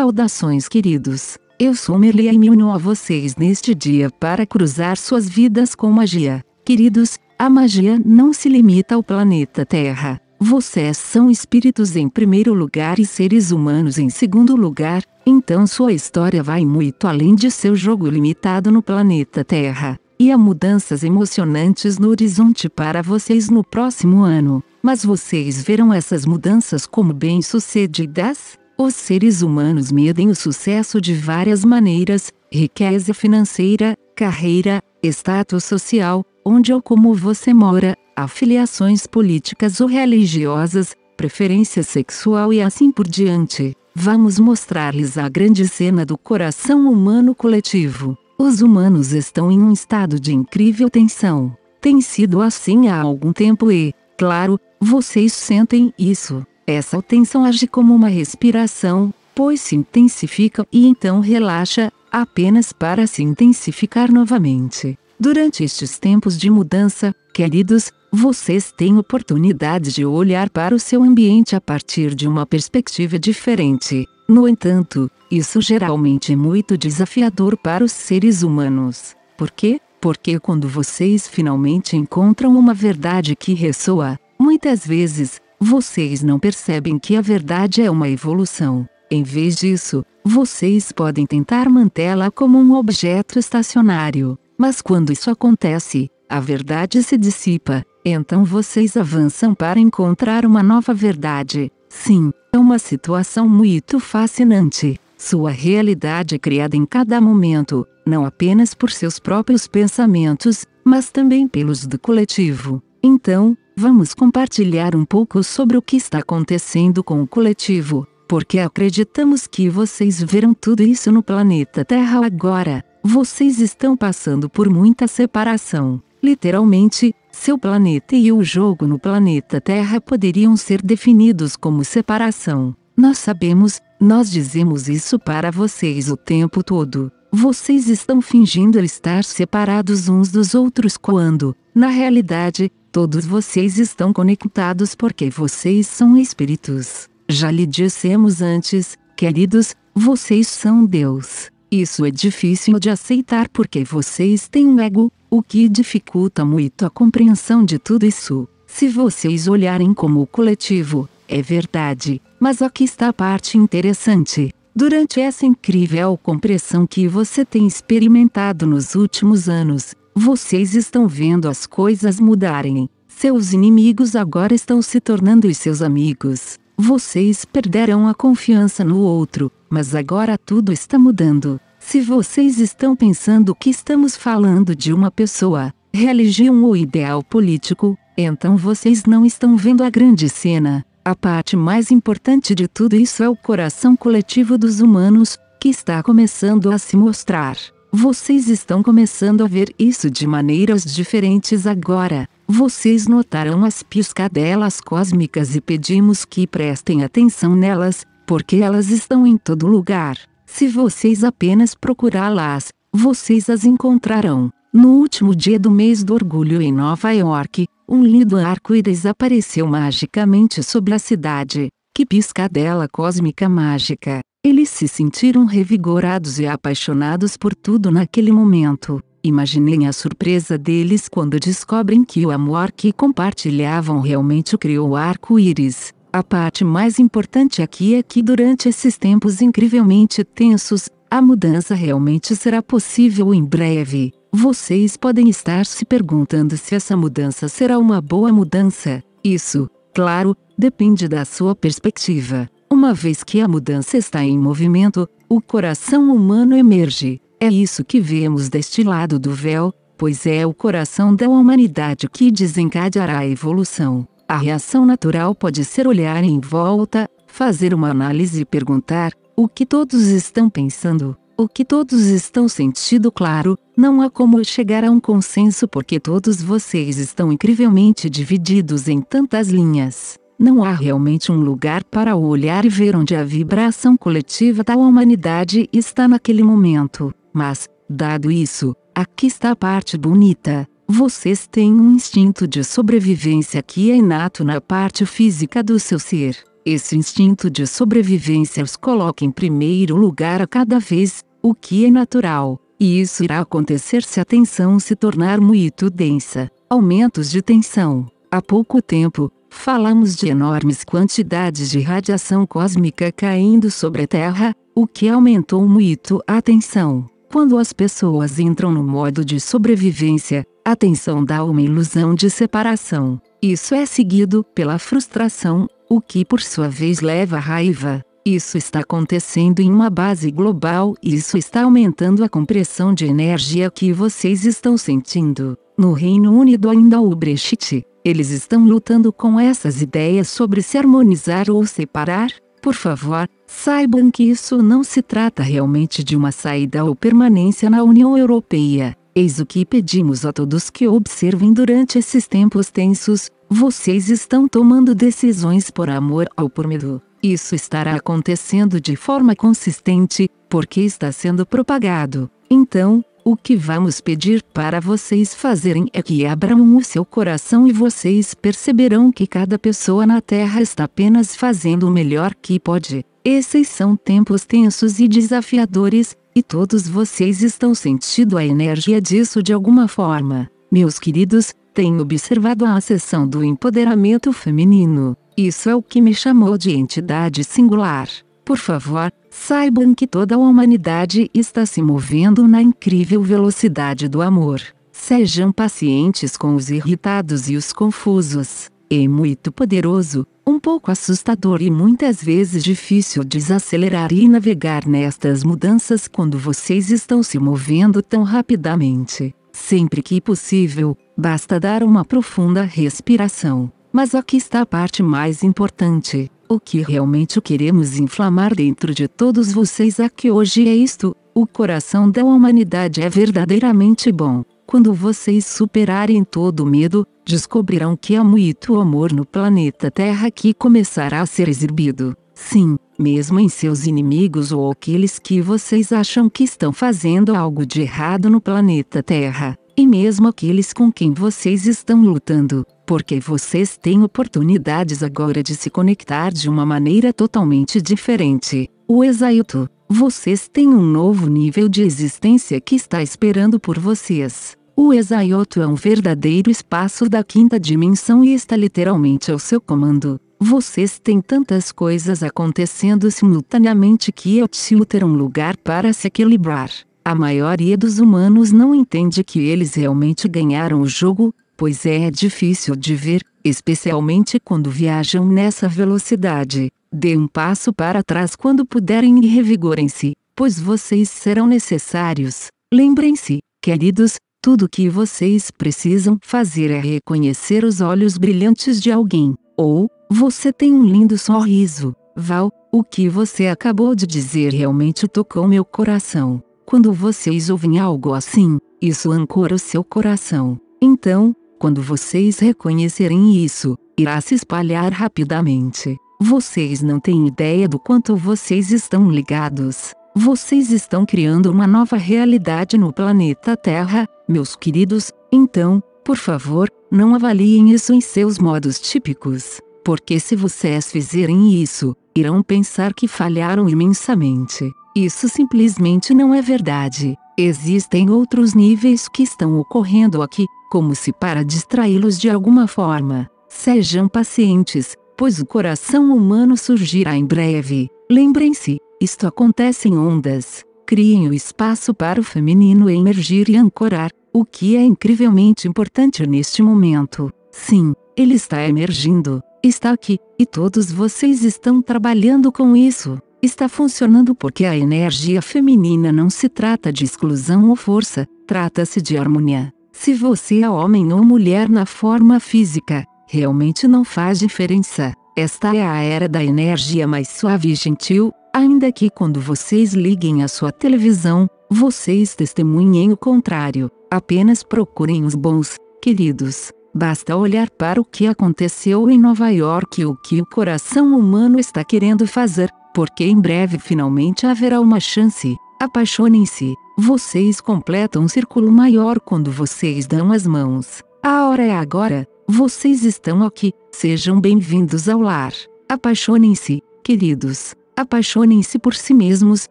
Saudações queridos, eu sou Merlia e me uno a vocês neste dia para cruzar suas vidas com magia. Queridos, a magia não se limita ao planeta Terra. Vocês são espíritos em primeiro lugar e seres humanos em segundo lugar, então sua história vai muito além de seu jogo limitado no planeta Terra. E há mudanças emocionantes no horizonte para vocês no próximo ano. Mas vocês verão essas mudanças como bem-sucedidas? Os seres humanos medem o sucesso de várias maneiras, riqueza financeira, carreira, status social, onde ou como você mora, afiliações políticas ou religiosas, preferência sexual e assim por diante. Vamos mostrar-lhes a grande cena do coração humano coletivo. Os humanos estão em um estado de incrível tensão. Tem sido assim há algum tempo e, claro, vocês sentem isso. Essa tensão age como uma respiração, pois se intensifica e então relaxa, apenas para se intensificar novamente. Durante estes tempos de mudança, queridos, vocês têm oportunidade de olhar para o seu ambiente a partir de uma perspectiva diferente. No entanto, isso geralmente é muito desafiador para os seres humanos. Por quê? Porque quando vocês finalmente encontram uma verdade que ressoa, muitas vezes, vocês não percebem que a verdade é uma evolução. Em vez disso, vocês podem tentar mantê-la como um objeto estacionário, mas quando isso acontece, a verdade se dissipa, então vocês avançam para encontrar uma nova verdade. Sim, é uma situação muito fascinante. Sua realidade é criada em cada momento, não apenas por seus próprios pensamentos, mas também pelos do coletivo. Então, vamos compartilhar um pouco sobre o que está acontecendo com o coletivo, porque acreditamos que vocês verão tudo isso no planeta Terra agora. Vocês estão passando por muita separação. Literalmente, seu planeta e o jogo no planeta Terra poderiam ser definidos como separação. Nós sabemos, nós dizemos isso para vocês o tempo todo. Vocês estão fingindo estar separados uns dos outros quando, na realidade, Todos vocês estão conectados porque vocês são espíritos. Já lhe dissemos antes, queridos, vocês são Deus. Isso é difícil de aceitar porque vocês têm um ego, o que dificulta muito a compreensão de tudo isso. Se vocês olharem como coletivo, é verdade, mas aqui está a parte interessante. Durante essa incrível compressão que você tem experimentado nos últimos anos, vocês estão vendo as coisas mudarem. Seus inimigos agora estão se tornando os seus amigos. Vocês perderam a confiança no outro, mas agora tudo está mudando. Se vocês estão pensando que estamos falando de uma pessoa, religião ou ideal político, então vocês não estão vendo a grande cena. A parte mais importante de tudo isso é o coração coletivo dos humanos, que está começando a se mostrar. Vocês estão começando a ver isso de maneiras diferentes agora. Vocês notarão as piscadelas cósmicas e pedimos que prestem atenção nelas, porque elas estão em todo lugar. Se vocês apenas procurá-las, vocês as encontrarão. No último dia do mês do orgulho em Nova York, um lindo arco-íris apareceu magicamente sobre a cidade. Que piscadela cósmica mágica! Eles se sentiram revigorados e apaixonados por tudo naquele momento. Imaginem a surpresa deles quando descobrem que o amor que compartilhavam realmente criou o arco-íris. A parte mais importante aqui é que durante esses tempos incrivelmente tensos, a mudança realmente será possível em breve. Vocês podem estar se perguntando se essa mudança será uma boa mudança. Isso, claro, depende da sua perspectiva. Uma vez que a mudança está em movimento, o coração humano emerge. É isso que vemos deste lado do véu, pois é o coração da humanidade que desencadeará a evolução. A reação natural pode ser olhar em volta, fazer uma análise e perguntar: o que todos estão pensando? O que todos estão sentindo? Claro, não há como chegar a um consenso porque todos vocês estão incrivelmente divididos em tantas linhas não há realmente um lugar para olhar e ver onde a vibração coletiva da humanidade está naquele momento. Mas, dado isso, aqui está a parte bonita. Vocês têm um instinto de sobrevivência que é inato na parte física do seu ser. Esse instinto de sobrevivência os coloca em primeiro lugar a cada vez, o que é natural, e isso irá acontecer se a tensão se tornar muito densa. Aumentos de tensão. Há pouco tempo, falamos de enormes quantidades de radiação cósmica caindo sobre a Terra, o que aumentou muito a tensão. Quando as pessoas entram no modo de sobrevivência, a tensão dá uma ilusão de separação. Isso é seguido pela frustração, o que por sua vez leva à raiva. Isso está acontecendo em uma base global e isso está aumentando a compressão de energia que vocês estão sentindo. No Reino Unido ainda o Brexit, eles estão lutando com essas ideias sobre se harmonizar ou separar. Por favor, saibam que isso não se trata realmente de uma saída ou permanência na União Europeia. Eis o que pedimos a todos que observem durante esses tempos tensos: vocês estão tomando decisões por amor ou por medo. Isso estará acontecendo de forma consistente, porque está sendo propagado. Então, o que vamos pedir para vocês fazerem é que abram o seu coração e vocês perceberão que cada pessoa na Terra está apenas fazendo o melhor que pode. Esses são tempos tensos e desafiadores, e todos vocês estão sentindo a energia disso de alguma forma. Meus queridos, tenho observado a sessão do empoderamento feminino. Isso é o que me chamou de entidade singular. Por favor, Saibam que toda a humanidade está se movendo na incrível velocidade do amor. Sejam pacientes com os irritados e os confusos. É muito poderoso, um pouco assustador e muitas vezes difícil desacelerar e navegar nestas mudanças quando vocês estão se movendo tão rapidamente. Sempre que possível, basta dar uma profunda respiração. Mas aqui está a parte mais importante. O que realmente queremos inflamar dentro de todos vocês aqui é hoje é isto: o coração da humanidade é verdadeiramente bom. Quando vocês superarem todo o medo, descobrirão que há muito amor no planeta Terra que começará a ser exibido. Sim, mesmo em seus inimigos ou aqueles que vocês acham que estão fazendo algo de errado no planeta Terra e mesmo aqueles com quem vocês estão lutando, porque vocês têm oportunidades agora de se conectar de uma maneira totalmente diferente. O exaito, vocês têm um novo nível de existência que está esperando por vocês. O Exaioto é um verdadeiro espaço da quinta dimensão e está literalmente ao seu comando. Vocês têm tantas coisas acontecendo simultaneamente que é ter um lugar para se equilibrar. A maioria dos humanos não entende que eles realmente ganharam o jogo, pois é difícil de ver, especialmente quando viajam nessa velocidade. Dê um passo para trás quando puderem e revigorem-se, pois vocês serão necessários. Lembrem-se, queridos, tudo que vocês precisam fazer é reconhecer os olhos brilhantes de alguém. Ou, você tem um lindo sorriso. Val, o que você acabou de dizer realmente tocou meu coração. Quando vocês ouvem algo assim, isso ancora o seu coração. Então, quando vocês reconhecerem isso, irá se espalhar rapidamente. Vocês não têm ideia do quanto vocês estão ligados. Vocês estão criando uma nova realidade no planeta Terra, meus queridos, então, por favor, não avaliem isso em seus modos típicos, porque se vocês fizerem isso, irão pensar que falharam imensamente. Isso simplesmente não é verdade. Existem outros níveis que estão ocorrendo aqui, como se para distraí-los de alguma forma. Sejam pacientes, pois o coração humano surgirá em breve. Lembrem-se, isto acontece em ondas. Criem o espaço para o feminino emergir e ancorar, o que é incrivelmente importante neste momento. Sim, ele está emergindo, está aqui, e todos vocês estão trabalhando com isso está funcionando porque a energia feminina não se trata de exclusão ou força, trata-se de harmonia. Se você é homem ou mulher na forma física, realmente não faz diferença. Esta é a era da energia mais suave e gentil, ainda que quando vocês liguem a sua televisão, vocês testemunhem o contrário. Apenas procurem os bons, queridos. Basta olhar para o que aconteceu em Nova York e o que o coração humano está querendo fazer porque em breve finalmente haverá uma chance. Apaixonem-se, vocês completam um círculo maior quando vocês dão as mãos. A hora é agora, vocês estão aqui, sejam bem-vindos ao lar. Apaixonem-se, queridos. Apaixonem-se por si mesmos,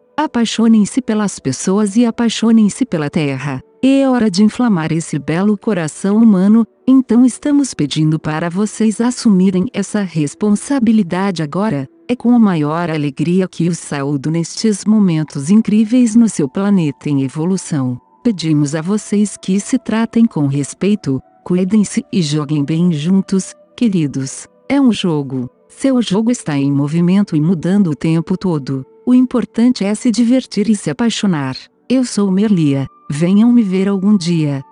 apaixonem-se pelas pessoas e apaixonem-se pela terra. É hora de inflamar esse belo coração humano, então estamos pedindo para vocês assumirem essa responsabilidade agora é com a maior alegria que os saúdo nestes momentos incríveis no seu planeta em evolução. Pedimos a vocês que se tratem com respeito, cuidem-se e joguem bem juntos, queridos. É um jogo. Seu jogo está em movimento e mudando o tempo todo. O importante é se divertir e se apaixonar. Eu sou Merlia. Venham me ver algum dia.